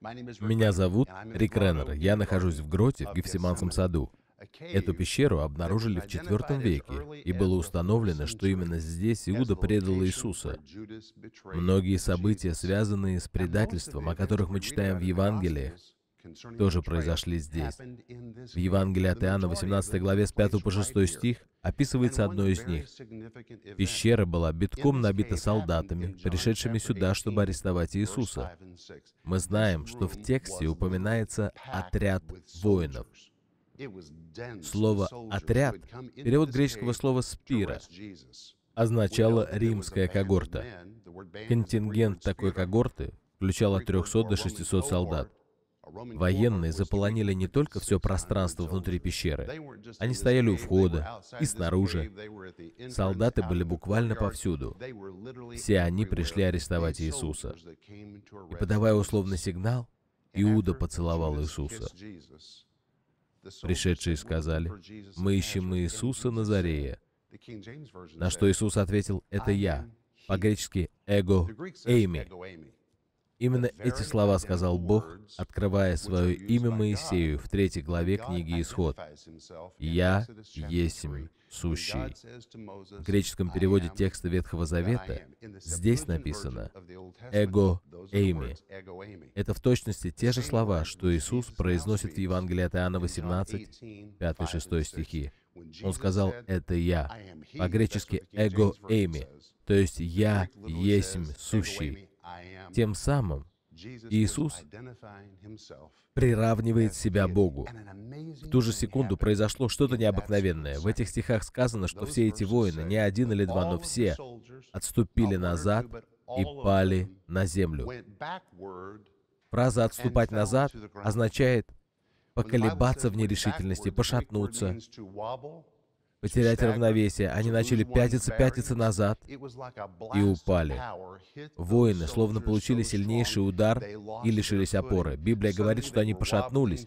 Меня зовут Рик Реннер. Я нахожусь в гроте в Гефсиманском саду. Эту пещеру обнаружили в IV веке, и было установлено, что именно здесь Иуда предал Иисуса. Многие события, связанные с предательством, о которых мы читаем в Евангелиях, тоже произошли здесь. В Евангелии от Иоанна, 18 главе, с 5 по 6 стих, описывается одно из них. Пещера была битком набита солдатами, пришедшими сюда, чтобы арестовать Иисуса. Мы знаем, что в тексте упоминается «отряд воинов». Слово «отряд» — перевод греческого слова «спира», означало «римская когорта». Контингент такой когорты включал от 300 до 600 солдат. Военные заполонили не только все пространство внутри пещеры. Они стояли у входа и снаружи. Солдаты были буквально повсюду. Все они пришли арестовать Иисуса. И подавая условный сигнал, Иуда поцеловал Иисуса. Пришедшие сказали, «Мы ищем Иисуса Назарея». На что Иисус ответил, «Это я». По-гречески «эго эйми». Именно эти слова сказал Бог, открывая свое имя Моисею в третьей главе книги Исход. «Я есть сущий». В греческом переводе текста Ветхого Завета здесь написано «эго эйми». Это в точности те же слова, что Иисус произносит в Евангелии от Иоанна 18, 5-6 стихи. Он сказал «это я». По-гречески «эго эйми», то есть «я есть сущий». Тем самым Иисус приравнивает себя Богу. В ту же секунду произошло что-то необыкновенное. В этих стихах сказано, что все эти воины, не один или два, но все, отступили назад и пали на землю. Фраза «отступать назад» означает поколебаться в нерешительности, пошатнуться, потерять равновесие. Они начали пятиться, пятиться назад и упали. Воины словно получили сильнейший удар и лишились опоры. Библия говорит, что они пошатнулись,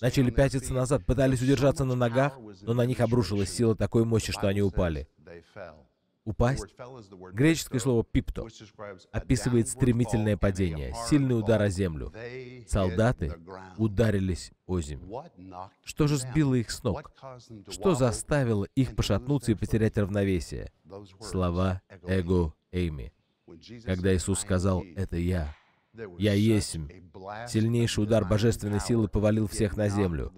начали пятиться назад, пытались удержаться на ногах, но на них обрушилась сила такой мощи, что они упали упасть. Греческое слово «пипто» описывает стремительное падение, сильный удар о землю. Солдаты ударились о землю. Что же сбило их с ног? Что заставило их пошатнуться и потерять равновесие? Слова «эго Эйми». Когда Иисус сказал «это я», «Я есмь». Сильнейший удар божественной силы повалил всех на землю.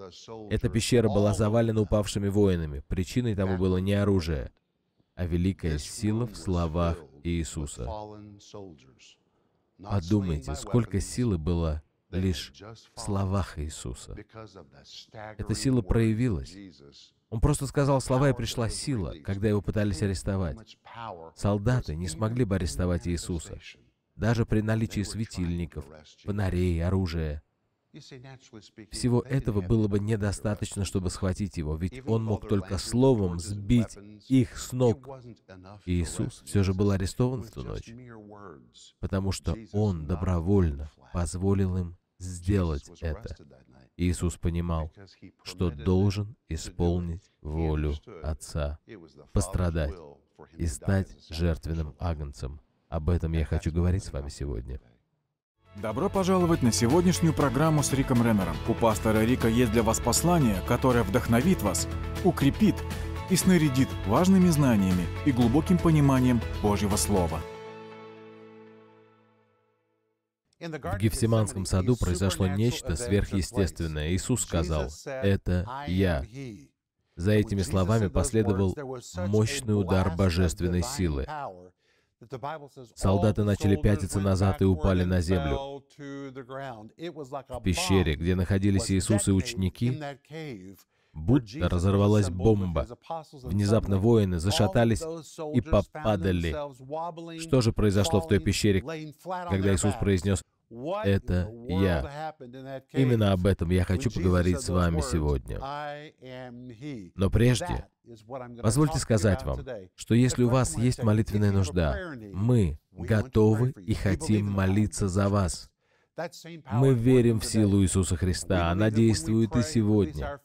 Эта пещера была завалена упавшими воинами. Причиной тому было не оружие, а великая сила в словах Иисуса. Подумайте, сколько силы было лишь в словах Иисуса. Эта сила проявилась. Он просто сказал слова, и пришла сила, когда его пытались арестовать. Солдаты не смогли бы арестовать Иисуса, даже при наличии светильников, фонарей, оружия. Всего этого было бы недостаточно, чтобы схватить его, ведь он мог только словом сбить их с ног. Иисус все же был арестован в ту ночь, потому что он добровольно позволил им сделать это. Иисус понимал, что должен исполнить волю Отца, пострадать и стать жертвенным агнцем. Об этом я хочу говорить с вами сегодня. Добро пожаловать на сегодняшнюю программу с Риком Реннером. У пастора Рика есть для вас послание, которое вдохновит вас, укрепит и снарядит важными знаниями и глубоким пониманием Божьего Слова. В Гефсиманском саду произошло нечто сверхъестественное. Иисус сказал, «Это Я». За этими словами последовал мощный удар божественной силы. Солдаты начали пятиться назад и упали на землю. В пещере, где находились Иисус и ученики, будто разорвалась бомба. Внезапно воины зашатались и попадали. Что же произошло в той пещере, когда Иисус произнес это я. Именно об этом я хочу поговорить с вами сегодня. Но прежде, позвольте сказать вам, что если у вас есть молитвенная нужда, мы готовы и хотим молиться за вас. Мы верим в силу Иисуса Христа. Она действует и сегодня.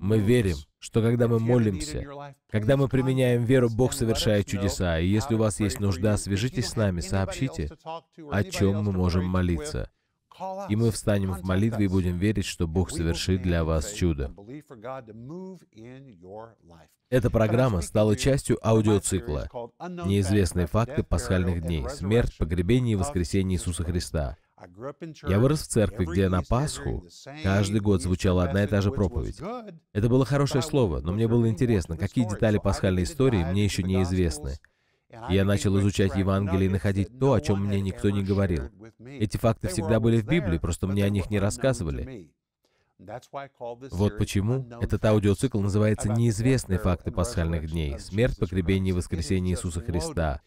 Мы верим, что когда мы молимся, когда мы применяем веру, Бог совершает чудеса. И если у вас есть нужда, свяжитесь с нами, сообщите, о чем мы можем молиться. И мы встанем в молитве и будем верить, что Бог совершит для вас чудо. Эта программа стала частью аудиоцикла «Неизвестные факты пасхальных дней. Смерть, погребение и воскресение Иисуса Христа» Я вырос в церкви, где на Пасху каждый год звучала одна и та же проповедь. Это было хорошее слово, но мне было интересно, какие детали пасхальной истории мне еще неизвестны. Я начал изучать Евангелие и находить то, о чем мне никто не говорил. Эти факты всегда были в Библии, просто мне о них не рассказывали. Вот почему этот аудиоцикл называется «Неизвестные факты пасхальных дней. Смерть, погребение и воскресение Иисуса Христа»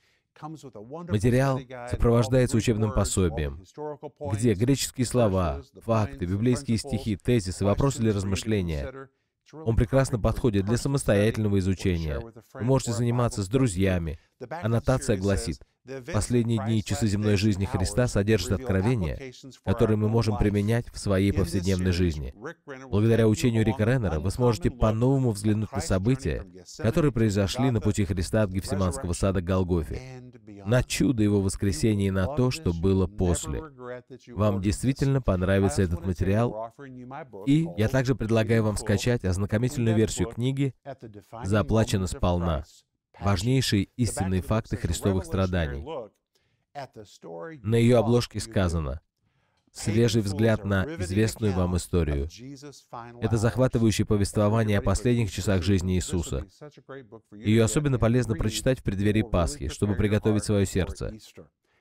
Материал сопровождается учебным пособием, где греческие слова, факты, библейские стихи, тезисы, вопросы для размышления. Он прекрасно подходит для самостоятельного изучения. Вы можете заниматься с друзьями. Аннотация гласит, Последние дни и часы земной жизни Христа содержат откровения, которые мы можем применять в своей повседневной жизни. Благодаря учению Рика Реннера вы сможете по-новому взглянуть на события, которые произошли на пути Христа от Гефсиманского сада к Голгофе, на чудо Его воскресения и на то, что было после. Вам действительно понравится этот материал, и я также предлагаю вам скачать ознакомительную версию книги «Заплачено сполна» важнейшие истинные факты христовых страданий. На ее обложке сказано «Свежий взгляд на известную вам историю». Это захватывающее повествование о последних часах жизни Иисуса. Ее особенно полезно прочитать в преддверии Пасхи, чтобы приготовить свое сердце.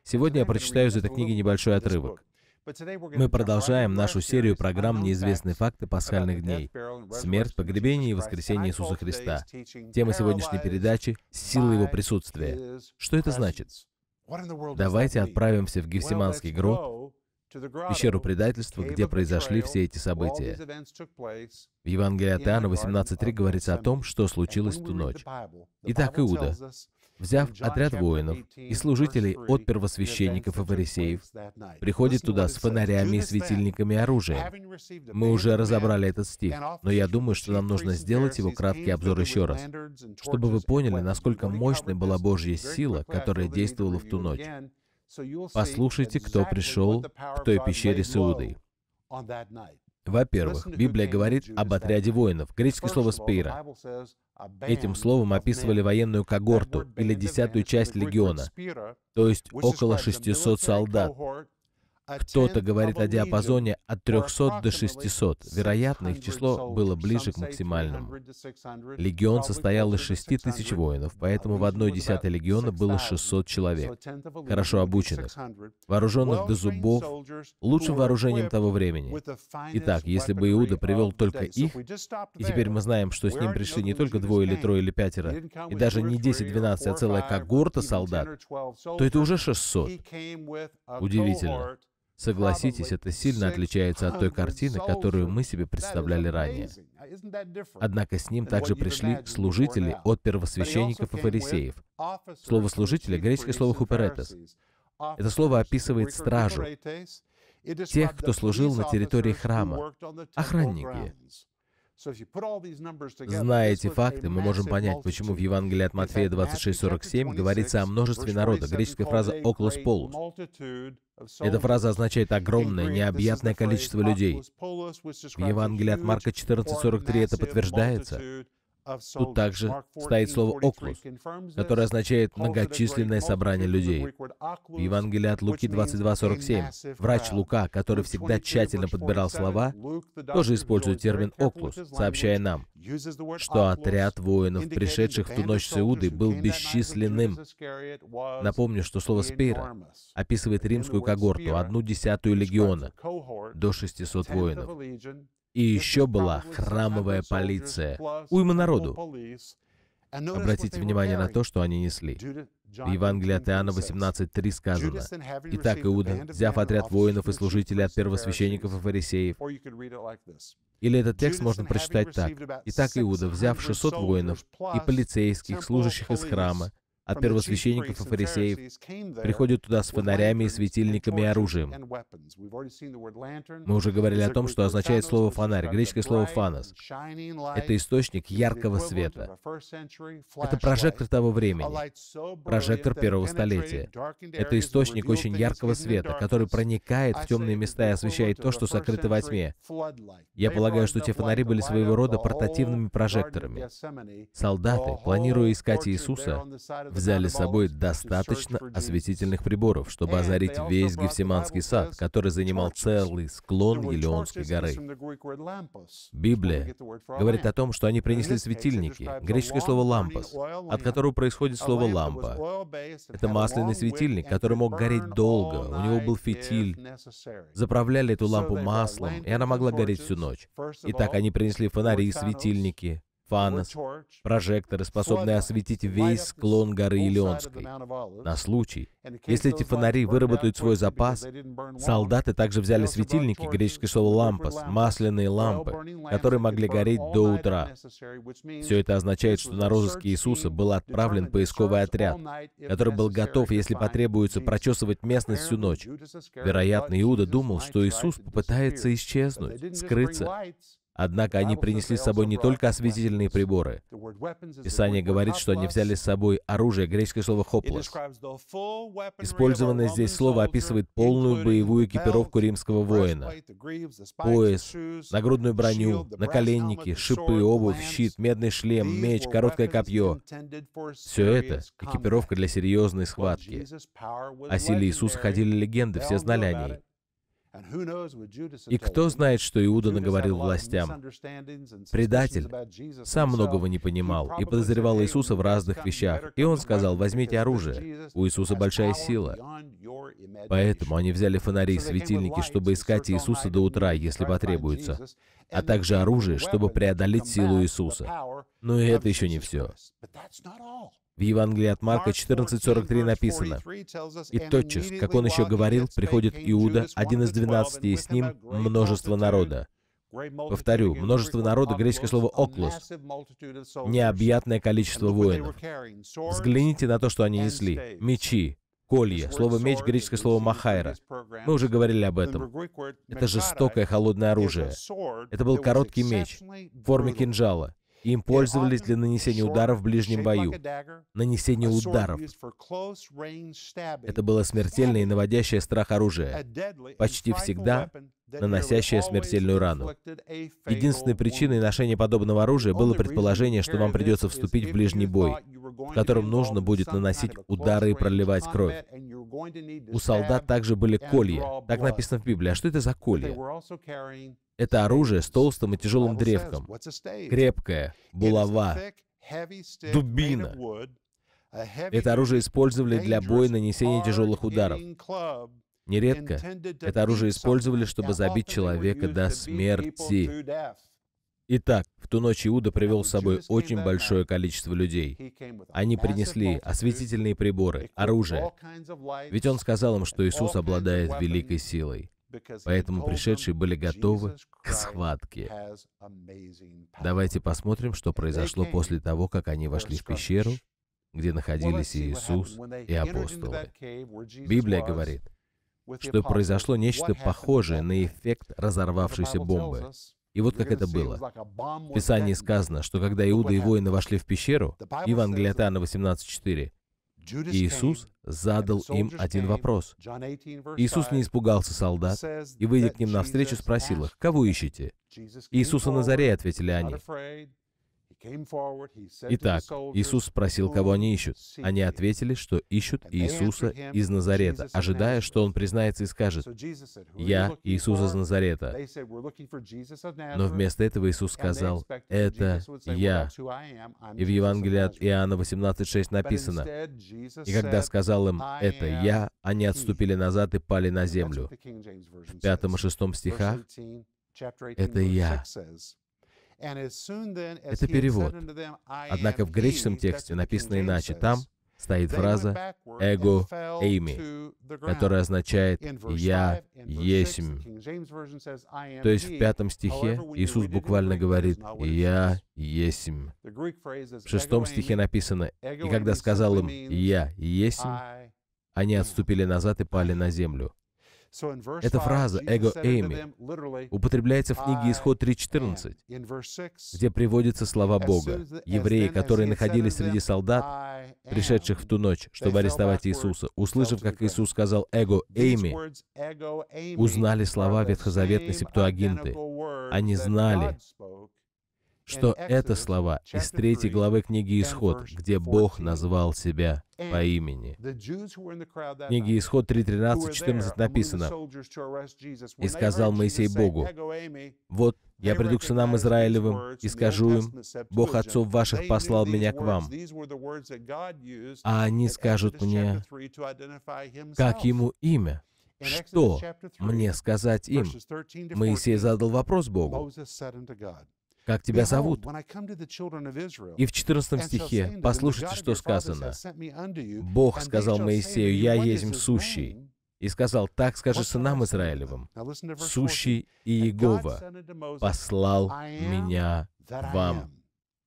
Сегодня я прочитаю из этой книги небольшой отрывок. Мы продолжаем нашу серию программ «Неизвестные факты пасхальных дней. Смерть, погребение и воскресение Иисуса Христа». Тема сегодняшней передачи — «Сила Его присутствия». Что это значит? Давайте отправимся в Гефсиманский гроб, пещеру предательства, где произошли все эти события. В Евангелии от Иоанна 18.3 говорится о том, что случилось в ту ночь. Итак, Иуда, взяв отряд воинов и служителей от первосвященников и фарисеев, приходит туда с фонарями, и светильниками и оружием. Мы уже разобрали этот стих, но я думаю, что нам нужно сделать его краткий обзор еще раз, чтобы вы поняли, насколько мощной была Божья сила, которая действовала в ту ночь. Послушайте, кто пришел к той пещере с Иудой. Во-первых, Библия говорит об отряде воинов, греческое слово «спира». Этим словом описывали военную когорту или десятую часть легиона, то есть около 600 солдат, кто-то говорит о диапазоне от 300 до 600. Вероятно, их число было ближе к максимальному. Легион состоял из 6 тысяч воинов, поэтому в одной десятой легиона было 600 человек, хорошо обученных, вооруженных до зубов, лучшим вооружением того времени. Итак, если бы Иуда привел только их, и теперь мы знаем, что с ним пришли не только двое или трое или пятеро, и даже не 10-12, а целая когорта солдат, то это уже 600. Удивительно. Согласитесь, это сильно отличается от той картины, которую мы себе представляли ранее. Однако с ним также пришли служители от первосвященников и фарисеев. Слово «служители» — греческое слово «хуперетес». Это слово описывает стражу, тех, кто служил на территории храма, охранники. Зная эти факты, мы можем понять, почему в Евангелии от Матфея 26.47 говорится о множестве народа, греческая фраза «оклос полус». Эта фраза означает огромное, необъятное количество людей. В Евангелии от Марка 14.43 это подтверждается. Тут также стоит слово «оклус», которое означает «многочисленное собрание людей». В Евангелии от Луки 22.47 врач Лука, который всегда тщательно подбирал слова, тоже использует термин «оклус», сообщая нам, что отряд воинов, пришедших в ту ночь с Иудой, был бесчисленным. Напомню, что слово «спира» описывает римскую когорту, одну десятую легиона, до 600 воинов. И еще была храмовая полиция, уйма народу. Обратите внимание на то, что они несли. В Евангелии от Иоанна 18.3 сказано, «Итак, Иуда, взяв отряд воинов и служителей от первосвященников и фарисеев, или этот текст можно прочитать так. «Итак, Иуда, взяв 600 воинов и полицейских, служащих из храма, от первосвященников и фарисеев, приходят туда с фонарями, светильниками и оружием. Мы уже говорили о том, что означает слово «фонарь», греческое слово «фанос». Это источник яркого света. Это прожектор того времени, прожектор первого столетия. Это источник очень яркого света, который проникает в темные места и освещает то, что сокрыто во тьме. Я полагаю, что те фонари были своего рода портативными прожекторами. Солдаты, планируя искать Иисуса, взяли с собой достаточно осветительных приборов, чтобы озарить весь Гефсиманский сад, который занимал целый склон Елеонской горы. Библия говорит о том, что они принесли светильники, греческое слово лампос, от которого происходит слово «лампа». Это масляный светильник, который мог гореть долго, у него был фитиль. Заправляли эту лампу маслом, и она могла гореть всю ночь. Итак, они принесли фонари и светильники, Фанос, прожекторы, способные осветить весь склон горы Елеонской. На случай, если эти фонари выработают свой запас, солдаты также взяли светильники, греческое слово «лампас», масляные лампы, которые могли гореть до утра. Все это означает, что на розыске Иисуса был отправлен поисковый отряд, который был готов, если потребуется, прочесывать местность всю ночь. Вероятно, Иуда думал, что Иисус попытается исчезнуть, скрыться. Однако они принесли с собой не только осветительные приборы. Писание говорит, что они взяли с собой оружие, греческое слово «хоплос». Использованное здесь слово описывает полную боевую экипировку римского воина. Пояс, нагрудную броню, наколенники, шипы, обувь, щит, медный шлем, меч, короткое копье. Все это — экипировка для серьезной схватки. О силе Иисуса ходили легенды, все знали о ней. И кто знает, что Иуда наговорил властям? Предатель сам многого не понимал и подозревал Иисуса в разных вещах. И он сказал, возьмите оружие. У Иисуса большая сила. Поэтому они взяли фонари и светильники, чтобы искать Иисуса до утра, если потребуется, а также оружие, чтобы преодолеть силу Иисуса. Но и это еще не все. В Евангелии от Марка 14.43 написано, «И тотчас, как он еще говорил, приходит Иуда, один из двенадцати, и с ним множество народа». Повторю, множество народа, греческое слово «оклос», необъятное количество воинов. Взгляните на то, что они несли. Мечи, колья. Слово «меч» — греческое слово «махайра». Мы уже говорили об этом. Это жестокое холодное оружие. Это был короткий меч в форме кинжала. Им пользовались для нанесения ударов в ближнем бою. Нанесение ударов. Это было смертельное и наводящее страх оружие. Почти всегда наносящее смертельную рану. Единственной причиной ношения подобного оружия было предположение, что вам придется вступить в ближний бой, в котором нужно будет наносить удары и проливать кровь. У солдат также были колья. Так написано в Библии. А что это за колья? Это оружие с толстым и тяжелым древком, крепкая булава, дубина. Это оружие использовали для боя нанесения тяжелых ударов. Нередко это оружие использовали, чтобы забить человека до смерти. Итак, в ту ночь Иуда привел с собой очень большое количество людей. Они принесли осветительные приборы, оружие. Ведь он сказал им, что Иисус обладает великой силой. Поэтому пришедшие были готовы к схватке. Давайте посмотрим, что произошло после того, как они вошли в пещеру, где находились и Иисус, и апостолы. Библия говорит, что произошло нечто похожее на эффект разорвавшейся бомбы. И вот как это было. В Писании сказано, что когда Иуда и воины вошли в пещеру, Евангелие от Иоанна 18.4, Иисус задал им один вопрос. Иисус не испугался солдат и, выйдя к ним навстречу, спросил их, «Кого ищете?» «Иисуса Назарея», — ответили они. Итак, Иисус спросил, кого они ищут. Они ответили, что ищут Иисуса из Назарета, ожидая, что он признается и скажет, «Я Иисус из Назарета». Но вместо этого Иисус сказал, «Это Я». И в Евангелии от Иоанна 18,6 написано, «И когда сказал им, это Я, они отступили назад и пали на землю». В пятом и шестом стихах, «Это Я». Это перевод. Однако в греческом тексте написано иначе. Там стоит фраза «эго эйми», которая означает «я есмь». То есть в пятом стихе Иисус буквально говорит «я есмь». В шестом стихе написано «И когда сказал им «я есмь», они отступили назад и пали на землю». Эта фраза «эго Эйми» употребляется в книге «Исход 3.14», где приводятся слова Бога. Евреи, которые находились среди солдат, пришедших в ту ночь, чтобы арестовать Иисуса, услышав, как Иисус сказал «эго Эйми», узнали слова ветхозаветной септуагинты. Они знали, что это слова из третьей главы книги «Исход», где Бог назвал себя по имени. В книге «Исход» 3.13.14 написано, «И сказал Моисей Богу, «Вот я приду к сынам Израилевым и скажу им, Бог отцов ваших послал меня к вам». А они скажут мне, как ему имя? Что мне сказать им? Моисей задал вопрос Богу как тебя зовут. И в 14 стихе, послушайте, что сказано. «Бог сказал Моисею, я есть сущий, и сказал, так скажи сынам Израилевым, сущий и Иегова послал меня вам».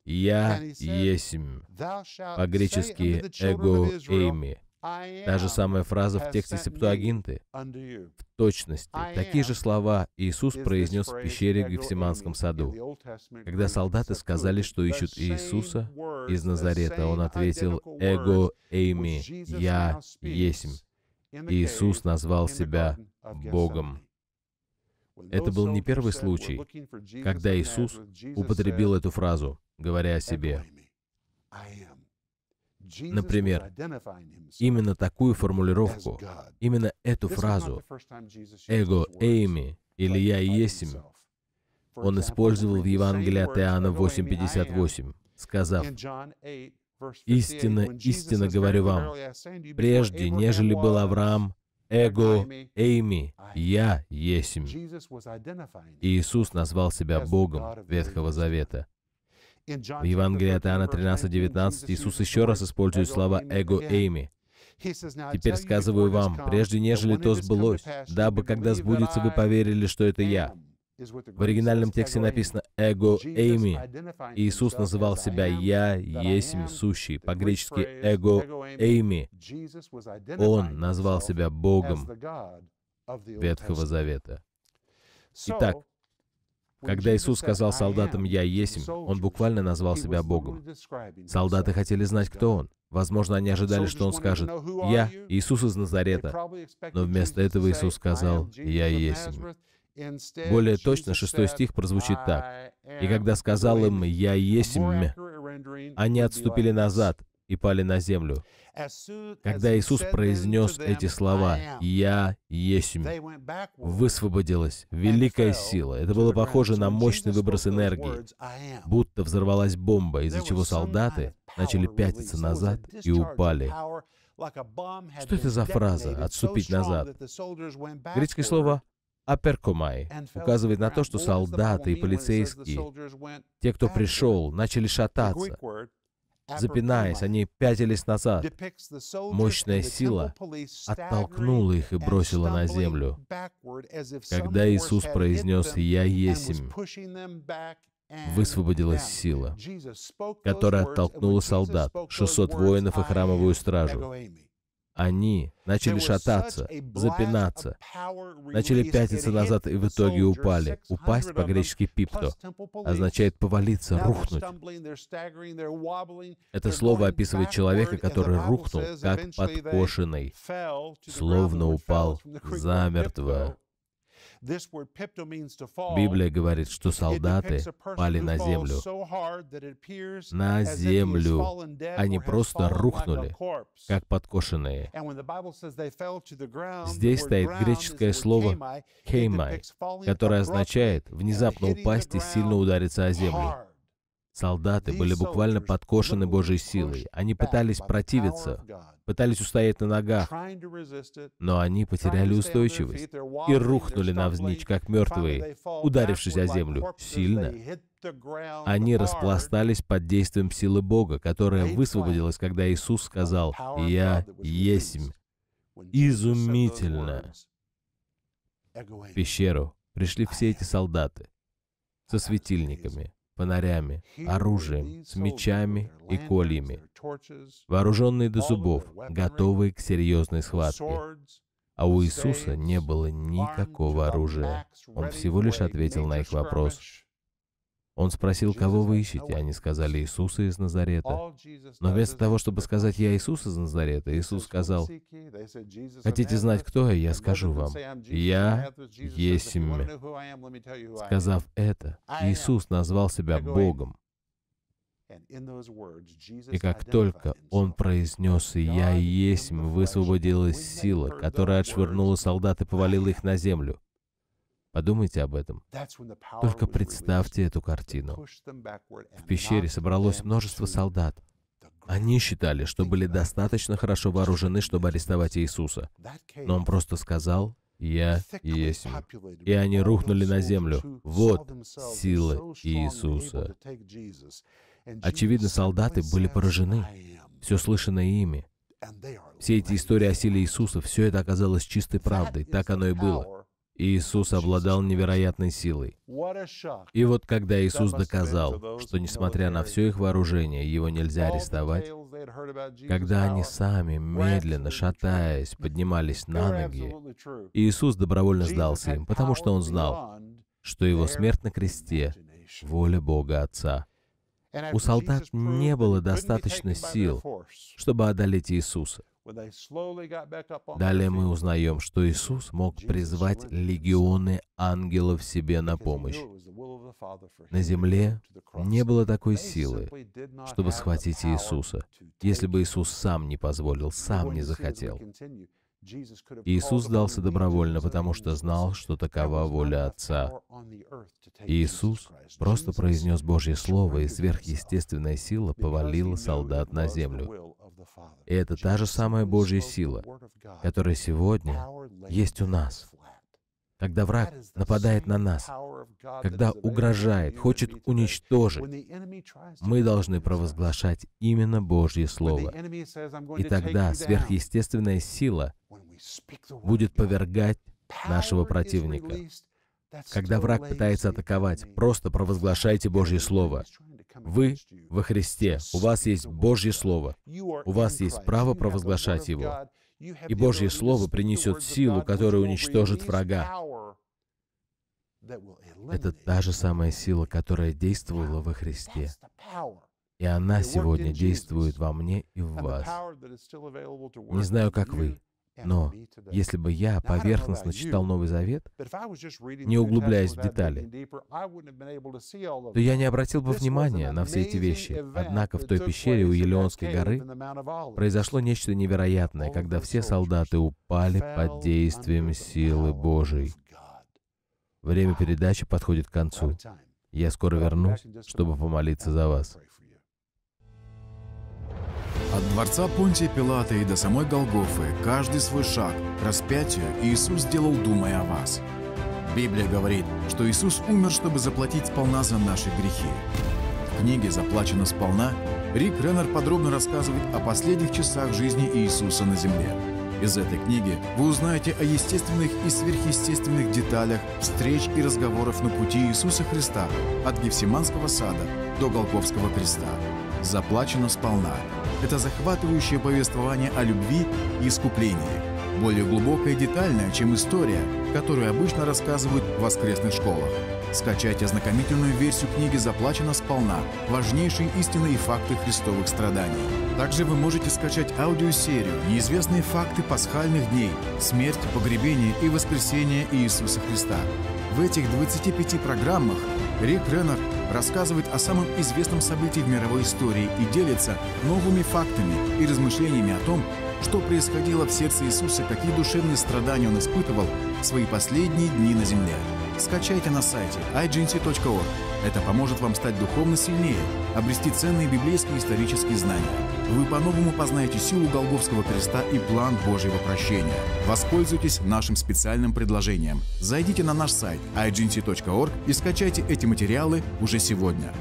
«Я есмь», по-гречески «эго эйми», Та же самая фраза в тексте Септуагинты. В точности. Такие же слова Иисус произнес в пещере в Гефсиманском саду. Когда солдаты сказали, что ищут Иисуса из Назарета, он ответил «Эго эйми, я есмь». Иисус назвал себя Богом. Это был не первый случай, когда Иисус употребил эту фразу, говоря о себе. Например, именно такую формулировку, именно эту фразу «эго эйми» или «я есим» он использовал в Евангелии от Иоанна 8.58, сказав «Истинно, истинно говорю вам, прежде, нежели был Авраам, эго эйми, я есим». Иисус назвал себя Богом Ветхого Завета – в Евангелии от Иоанна 13:19 Иисус еще раз использует слова «эго эйми». «Теперь сказываю вам, прежде нежели то сбылось, дабы, когда сбудется, вы поверили, что это я». В оригинальном тексте написано «эго эйми». Иисус называл себя «Я есть сущий», по-гречески «эго эйми». Он назвал себя Богом Ветхого Завета. Итак, когда Иисус сказал солдатам «Я есмь», Он буквально назвал себя Богом. Солдаты хотели знать, кто Он. Возможно, они ожидали, что Он скажет «Я Иисус из Назарета». Но вместо этого Иисус сказал «Я есмь». Более точно, шестой стих прозвучит так. «И когда сказал им «Я есмь», они отступили назад и пали на землю. Когда Иисус произнес эти слова «Я есмь», высвободилась великая сила. Это было похоже на мощный выброс энергии, будто взорвалась бомба, из-за чего солдаты начали пятиться назад и упали. Что это за фраза «отступить назад»? Греческое слово Аперкомай указывает на то, что солдаты и полицейские, те, кто пришел, начали шататься. Запинаясь, они пятились назад. Мощная сила оттолкнула их и бросила на землю. Когда Иисус произнес «Я есмь», высвободилась сила, которая оттолкнула солдат, 600 воинов и храмовую стражу. Они начали шататься, запинаться, начали пятиться назад и в итоге упали. Упасть по-гречески «пипто» означает «повалиться», «рухнуть». Это слово описывает человека, который рухнул, как подкошенный, словно упал замертво. Библия говорит, что солдаты пали на землю. На землю. Они просто рухнули, как подкошенные. Здесь стоит греческое слово «кеймай», которое означает «внезапно упасть и сильно удариться о землю». Солдаты были буквально подкошены Божьей силой. Они пытались противиться, пытались устоять на ногах, но они потеряли устойчивость и рухнули навзничь, как мертвые, ударившись о землю сильно. Они распластались под действием силы Бога, которая высвободилась, когда Иисус сказал «Я есмь». Изумительно! В пещеру пришли все эти солдаты со светильниками, фонарями, оружием, с мечами и кольями, вооруженные до зубов, готовые к серьезной схватке. А у Иисуса не было никакого оружия. Он всего лишь ответил на их вопрос он спросил, кого вы ищете? Они сказали, Иисуса из Назарета. Но вместо того, чтобы сказать, я Иисус из Назарета, Иисус сказал, хотите знать, кто я? Я скажу вам. Я есмь. Сказав это, Иисус назвал себя Богом. И как только он произнес «Я есмь», высвободилась сила, которая отшвырнула солдат и повалила их на землю. Подумайте об этом. Только представьте эту картину. В пещере собралось множество солдат. Они считали, что были достаточно хорошо вооружены, чтобы арестовать Иисуса. Но он просто сказал, «Я есть». И они рухнули на землю. Вот сила Иисуса. Очевидно, солдаты были поражены. Все слышанное ими. Все эти истории о силе Иисуса, все это оказалось чистой правдой. Так оно и было. Иисус обладал невероятной силой. И вот когда Иисус доказал, что несмотря на все их вооружение, его нельзя арестовать, когда они сами, медленно, шатаясь, поднимались на ноги, Иисус добровольно сдался им, потому что он знал, что его смерть на кресте — воля Бога Отца. У солдат не было достаточно сил, чтобы одолеть Иисуса. Далее мы узнаем, что Иисус мог призвать легионы ангелов себе на помощь. На земле не было такой силы, чтобы схватить Иисуса, если бы Иисус сам не позволил, сам не захотел. Иисус сдался добровольно, потому что знал, что такова воля Отца. Иисус просто произнес Божье Слово, и сверхъестественная сила повалила солдат на землю. И это та же самая Божья сила, которая сегодня есть у нас. Когда враг нападает на нас, когда угрожает, хочет уничтожить, мы должны провозглашать именно Божье Слово. И тогда сверхъестественная сила будет повергать нашего противника. Когда враг пытается атаковать, просто провозглашайте Божье Слово. Вы во Христе, у вас есть Божье Слово, у вас есть право провозглашать его. И Божье Слово принесет силу, которая уничтожит врага. Это та же самая сила, которая действовала во Христе. И она сегодня действует во мне и в вас. Не знаю, как вы, но если бы я поверхностно читал Новый Завет, не углубляясь в детали, то я не обратил бы внимания на все эти вещи. Однако в той пещере у Елеонской горы произошло нечто невероятное, когда все солдаты упали под действием силы Божией. Время передачи подходит к концу. Я скоро вернусь, чтобы помолиться за вас. От дворца Понтия Пилата и до самой Голгофы каждый свой шаг, распятию Иисус сделал, думая о вас. Библия говорит, что Иисус умер, чтобы заплатить сполна за наши грехи. В книге «Заплачено сполна» Рик Реннер подробно рассказывает о последних часах жизни Иисуса на земле. Из этой книги вы узнаете о естественных и сверхъестественных деталях встреч и разговоров на пути Иисуса Христа от Гефсиманского сада до Голговского креста. Заплачено сполна – это захватывающее повествование о любви и искуплении, более глубокое и детальное, чем история, которую обычно рассказывают в воскресных школах. Скачайте ознакомительную версию книги «Заплачено сполна. Важнейшие истины и факты христовых страданий». Также вы можете скачать аудиосерию «Неизвестные факты пасхальных дней. Смерть, погребение и воскресение Иисуса Христа». В этих 25 программах Рик Реннер рассказывает о самом известном событии в мировой истории и делится новыми фактами и размышлениями о том, что происходило в сердце Иисуса, какие душевные страдания он испытывал в свои последние дни на земле. Скачайте на сайте iGNC.org. Это поможет вам стать духовно сильнее, обрести ценные библейские и исторические знания вы по-новому познаете силу Голговского креста и план Божьего прощения. Воспользуйтесь нашим специальным предложением. Зайдите на наш сайт agency.org и скачайте эти материалы уже сегодня.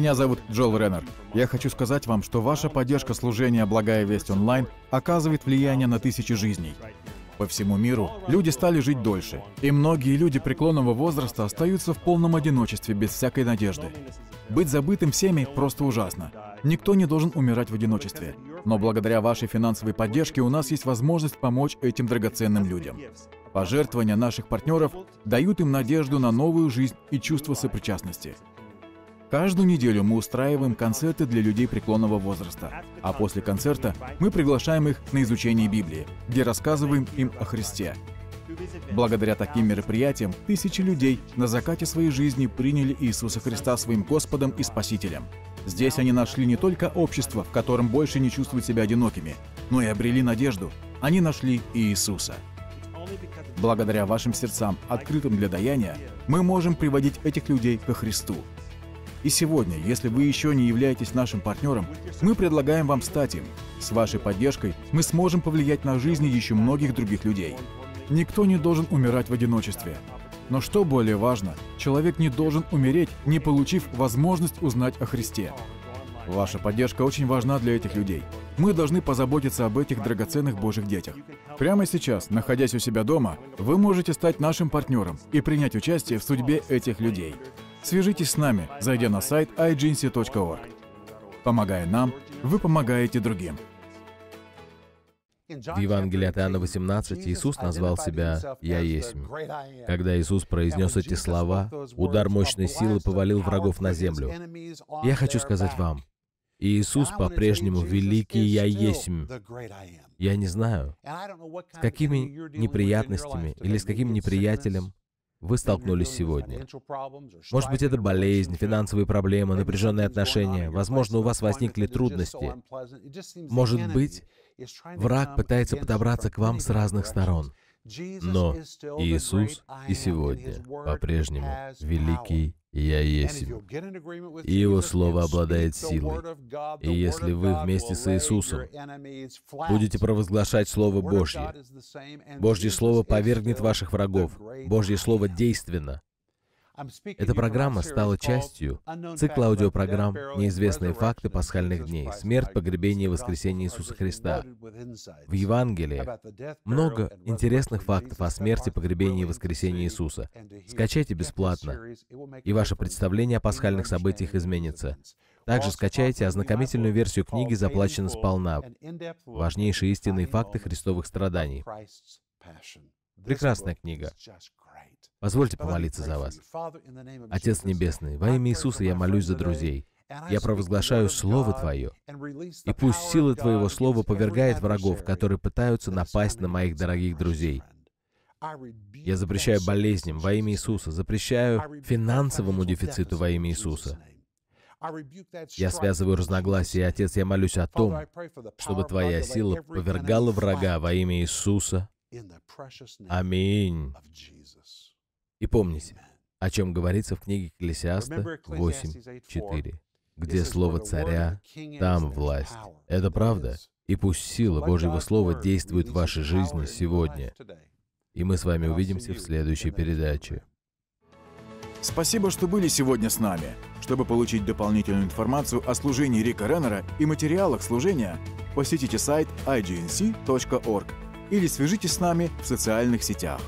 Меня зовут Джол Реннер. Я хочу сказать вам, что ваша поддержка служения «Благая весть онлайн» оказывает влияние на тысячи жизней. По всему миру люди стали жить дольше, и многие люди преклонного возраста остаются в полном одиночестве без всякой надежды. Быть забытым всеми просто ужасно. Никто не должен умирать в одиночестве. Но благодаря вашей финансовой поддержке у нас есть возможность помочь этим драгоценным людям. Пожертвования наших партнеров дают им надежду на новую жизнь и чувство сопричастности. Каждую неделю мы устраиваем концерты для людей преклонного возраста, а после концерта мы приглашаем их на изучение Библии, где рассказываем им о Христе. Благодаря таким мероприятиям тысячи людей на закате своей жизни приняли Иисуса Христа своим Господом и Спасителем. Здесь они нашли не только общество, в котором больше не чувствуют себя одинокими, но и обрели надежду. Они нашли Иисуса. Благодаря вашим сердцам, открытым для даяния, мы можем приводить этих людей ко Христу, и сегодня, если вы еще не являетесь нашим партнером, мы предлагаем вам стать им. С вашей поддержкой мы сможем повлиять на жизни еще многих других людей. Никто не должен умирать в одиночестве. Но что более важно, человек не должен умереть, не получив возможность узнать о Христе. Ваша поддержка очень важна для этих людей. Мы должны позаботиться об этих драгоценных Божьих детях. Прямо сейчас, находясь у себя дома, вы можете стать нашим партнером и принять участие в судьбе этих людей. Свяжитесь с нами, зайдя на сайт iGency.org. Помогая нам, вы помогаете другим. В Евангелии от Иоанна 18 Иисус назвал себя «Я есть». Когда Иисус произнес эти слова, удар мощной силы повалил врагов на землю. Я хочу сказать вам, Иисус по-прежнему великий «Я есть». Я не знаю, с какими неприятностями или с каким неприятелем вы столкнулись сегодня. Может быть, это болезнь, финансовые проблемы, напряженные отношения. Возможно, у вас возникли трудности. Может быть, враг пытается подобраться к вам с разных сторон. Но Иисус и сегодня по-прежнему великий я есть. Его Слово обладает силой. И если вы вместе с Иисусом будете провозглашать Слово Божье, Божье Слово повергнет ваших врагов, Божье Слово действенно, эта программа стала частью цикла аудиопрограмм «Неизвестные факты пасхальных дней. Смерть, погребение и воскресение Иисуса Христа». В Евангелии много интересных фактов о смерти, погребении и воскресении Иисуса. Скачайте бесплатно, и ваше представление о пасхальных событиях изменится. Также скачайте ознакомительную версию книги «Заплачено сполна. Важнейшие истинные факты Христовых страданий». Прекрасная книга. Позвольте помолиться за вас. Отец Небесный, во имя Иисуса я молюсь за друзей. Я провозглашаю Слово Твое, и пусть сила Твоего Слова повергает врагов, которые пытаются напасть на моих дорогих друзей. Я запрещаю болезням во имя Иисуса, запрещаю финансовому дефициту во имя Иисуса. Я связываю разногласия, Отец, я молюсь о том, чтобы Твоя сила повергала врага во имя Иисуса. Аминь. И помните, о чем говорится в книге Экклесиаста 8.4, где слово «царя», там власть. Это правда. И пусть сила Божьего Слова действует в вашей жизни сегодня. И мы с вами увидимся в следующей передаче. Спасибо, что были сегодня с нами. Чтобы получить дополнительную информацию о служении Рика Реннера и материалах служения, посетите сайт ignc.org или свяжитесь с нами в социальных сетях.